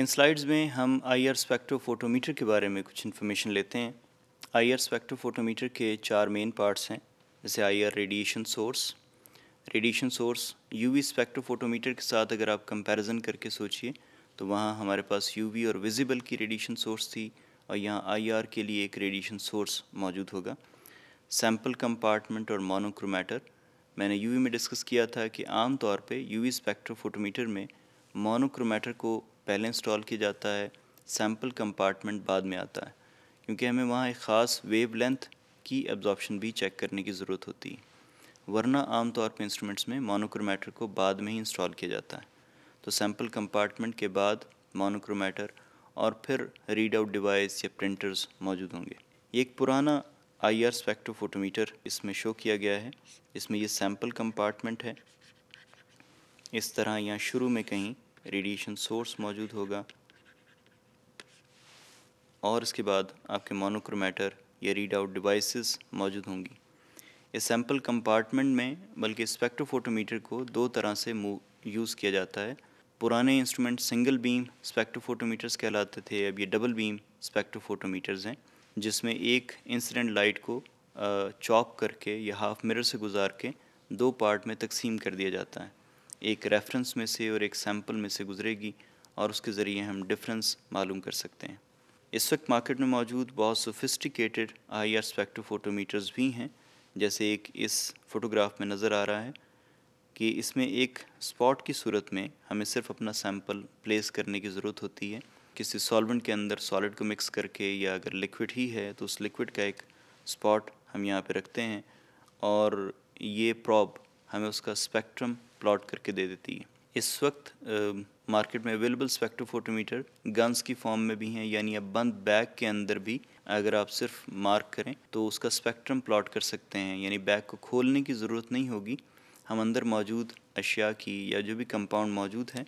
इन slides में हम आई R spectrophotometer के बारे में कुछ इन्फॉर्मेशन लेते हैं आई आर स्पेक्ट्रोफोटोमीटर के चार मेन पार्ट्स हैं जैसे I R radiation source radiation source UV spectrophotometer के साथ अगर आप कंपैरिजन करके सोचिए तो वहाँ हमारे पास यूवी और विजिबल की रेडिएशन सोर्स थी और यहाँ आईआर के लिए एक रेडिएशन सोर्स मौजूद होगा सैम्पल कंपार्टमेंट और मोनोक्रोमेटर मैंने यूवी में डिस्कस किया था कि आम तौर पे यूवी स्पेक्ट्रोफोटोमीटर में मोनोक्रोमेटर को पहले इंस्टॉल किया जाता है सैम्पल कंपार्टमेंट बाद में आता है क्योंकि हमें वहाँ एक ख़ास वेव लेंथ की एब्जॉर्बशन भी चेक करने की ज़रूरत होती है वरना आमतौर पर इंस्ट्रूमेंट्स में मोनोक्रोमेटर को बाद में ही इंस्टॉल किया जाता है तो सैम्पल कंपार्टमेंट के बाद मोनोक्रोमेटर और फिर रीड आउट डिवाइस या प्रिंटर्स मौजूद होंगे ये एक पुराना आई आर स्पेक्ट्रोफोटोमीटर इसमें शो किया गया है इसमें ये सैम्पल कंपार्टमेंट है इस तरह यहाँ शुरू में कहीं रेडिएशन सोर्स मौजूद होगा और इसके बाद आपके मोनोक्रोमेटर या रीड आउट डिवाइसेस मौजूद होंगी इस सैम्पल कंपार्टमेंट में बल्कि स्पेक्ट्रोफोटोमीटर को दो तरह से यूज़ किया जाता है पुराने इंस्ट्रूमेंट सिंगल बीम स्पेक्ट्रोफोटोमीटर्स कहलाते थे अब ये डबल बीम स्पेक्ट्रोफोटोमीटर्स हैं जिसमें एक इंसिडेंट लाइट को चॉप करके या हाफ मिरर से गुजार के दो पार्ट में तकसीम कर दिया जाता है एक रेफरेंस में से और एक सैम्पल में से गुजरेगी और उसके ज़रिए हम डिफरेंस मालूम कर सकते हैं इस वक्त मार्केट में मौजूद बहुत सोफिस्टिकेटेड आई आर फोटोमीटर्स भी हैं जैसे एक इस फोटोग्राफ में नज़र आ रहा है कि इसमें एक स्पॉट की सूरत में हमें सिर्फ अपना सैम्पल प्लेस करने की ज़रूरत होती है किसी सॉल्वेंट के अंदर सॉलिड को मिक्स करके या अगर लिक्विड ही है तो उस लिक्विड का एक स्पॉट हम यहाँ पे रखते हैं और ये प्रॉब हमें उसका स्पेक्ट्रम प्लॉट करके दे देती है इस वक्त मार्केट में अवेलेबल स्पेक्ट्रोफोटोमीटर गन्स की फॉर्म में भी हैं यानी अब बंद बैग के अंदर भी अगर आप सिर्फ मार्क करें तो उसका स्पेक्ट्रम प्लॉट कर सकते हैं यानी बैग को खोलने की ज़रूरत नहीं होगी हम अंदर मौजूद अशिया की या जो भी कंपाउंड मौजूद है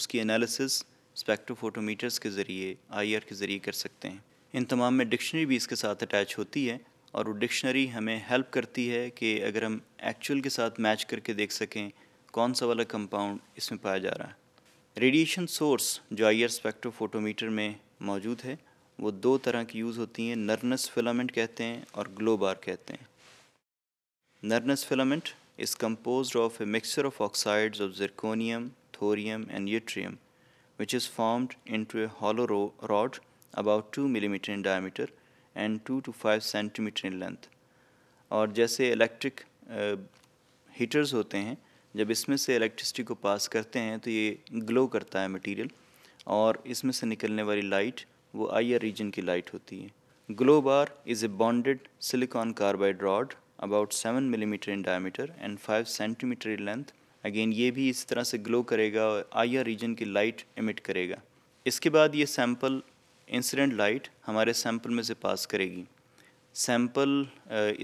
उसकी एनालिसिस स्पेक्ट्रोफोटोमीटर्स के ज़रिए आई के ज़रिए कर सकते हैं इन तमाम में डिक्शनरी भी इसके साथ अटैच होती है और वो डिक्शनरी हमें हेल्प करती है कि अगर हम एक्चुअल के साथ मैच करके देख सकें कौन सा वाला कंपाउंड इसमें पाया जा रहा है रेडिएशन सोर्स जो आई स्पेक्ट्रोफोटोमीटर में मौजूद है वो दो तरह की यूज़ होती हैं नर्नस फिलामेंट कहते हैं और ग्लोबार कहते हैं Nernst filament is composed of a mixture of oxides of zirconium thorium and yttrium which is formed into a hollow rod about two millimetre in metre and two to five centimetre in length और जैसे electric heaters होते हैं जब इसमें से electricity को पास करते हैं तो ये ग्लो करता है मटेरियल और इसमें से निकलने वाली लाइट वो आईआर रीजन की लाइट होती है globar is a bonded silicon carbide rod about seven millimetre in diameter and five centimetre in length again ये भी इस तरह से ग्लो करेगा और आईआर रीजन की लाइट इमिट करेगा इसके बाद ये सैम्पल इंसिडेंट लाइट हमारे सैम्पल में से पास करेगी सैम्पल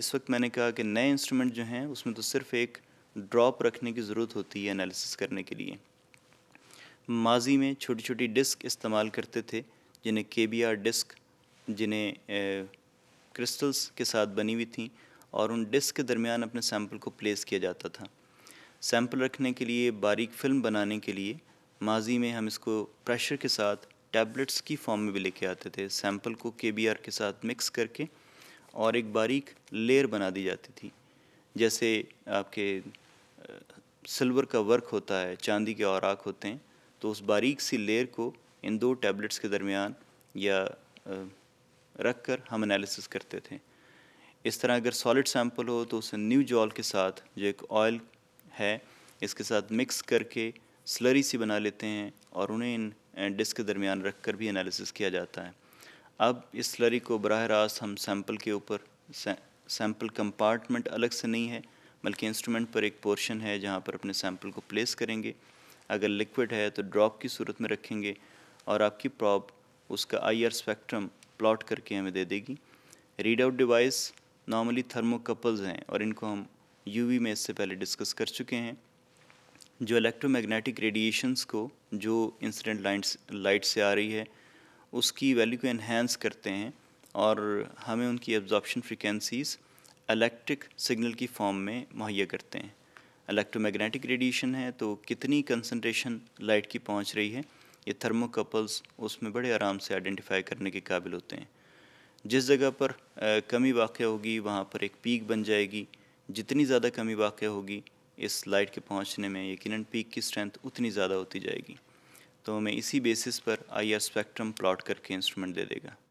इस वक्त मैंने कहा कि नए इंस्ट्रूमेंट जो हैं उसमें तो सिर्फ एक ड्रॉप रखने की ज़रूरत होती है एनालिसिस करने के लिए माजी में छोटी छोटी डिस्क इस्तेमाल करते थे जिन्हें के बी आर डिस्क जिन्हें क्रिस्टल्स के साथ बनी हुई थी और उन डिस्क के दरमियान अपने सैम्पल को प्लेस किया जाता था सैम्पल रखने के लिए बारीक फिल्म बनाने के लिए माजी में हम इसको प्रेशर के साथ टैबलेट्स की फॉर्म में भी लेके आते थे सैम्पल को के बी आर के साथ मिक्स करके और एक बारीक लेयर बना दी जाती थी जैसे आपके सिल्वर का वर्क होता है चांदी के और होते हैं तो उस बारीक सी लेयर को इन दो टैबलेट्स के दरमियान या रख कर हम एनालिसिस करते थे इस तरह अगर सॉलिड सैंपल हो तो उसे न्यू जॉल के साथ जो एक ऑयल है इसके साथ मिक्स करके स्लरी सी बना लेते हैं और उन्हें इन डिस्क के दरमियान रख कर भी एनालिसिस किया जाता है अब इस स्लरी को बरह रास्त हम सैंपल के ऊपर सैंपल कंपार्टमेंट अलग से नहीं है बल्कि इंस्ट्रूमेंट पर एक पोर्शन है जहाँ पर अपने सैम्पल को प्लेस करेंगे अगर लिक्विड है तो ड्रॉप की सूरत में रखेंगे और आपकी प्रॉब उसका आई आर स्पेक्ट्रम प्लॉट करके हमें दे देगी read out device normally thermocouples हैं और इनको हम यूवी में इससे पहले डिस्कस कर चुके हैं जो इलेक्ट्रोमैग्नेटिक रेडिएशंस को जो इंसिडेंट लाइट्स लाइट से आ रही है उसकी वैल्यू को इन्हेंस करते हैं और हमें उनकी एब्जॉर्बशन फ्रिक्वेंसीज़ इलेक्ट्रिक सिग्नल की फॉर्म में मुहैया करते हैं इलेक्ट्रोमैग्नेटिक रेडिएशन है तो कितनी कंसनट्रेशन लाइट की पहुंच रही है ये थर्मोकपल्स उसमें बड़े आराम से आइडेंटिफाई करने के काबिल होते हैं जिस जगह पर कमी वाक़ होगी वहाँ पर एक पीक बन जाएगी जितनी ज़्यादा कमी वाक़ होगी इस लाइट के पहुँचने में यकीन पीक की स्ट्रेंथ उतनी ज़्यादा होती जाएगी तो हमें इसी बेसिस पर आई आर स्पेक्ट्रम प्लॉट करके इंस्ट्रूमेंट दे देगा